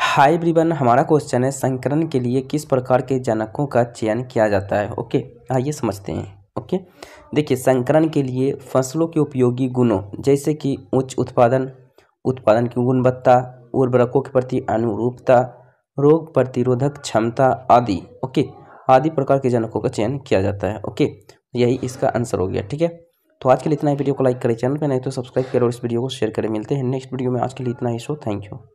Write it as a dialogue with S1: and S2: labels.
S1: high ब्रिबन हमारा question है संकरण के लिए किस प्रकार के जनकों का चयन किया जाता है ओके आइए समझते हैं ओके देखिए संकरण के लिए फसलों के उपयोगी गुणों जैसे कि उच्च उत्पादन उत्पादन की गुणवत्ता उर्वरकों के प्रति अनुरूपता रोग प्रतिरोधक क्षमता आदि ओके आदि प्रकार के जनकों का चयन किया जाता है ओके यही इसका आंसर हो गया ठीक है तो आज के लिए इतना ही वीडियो को लाइक करें चैनल पर नहीं तो सब्सक्राइब करें और इस वीडियो को शेयर करें मिलते हैं नेक्स्ट वीडियो में आज के लिए इतना ही शो थैंक यू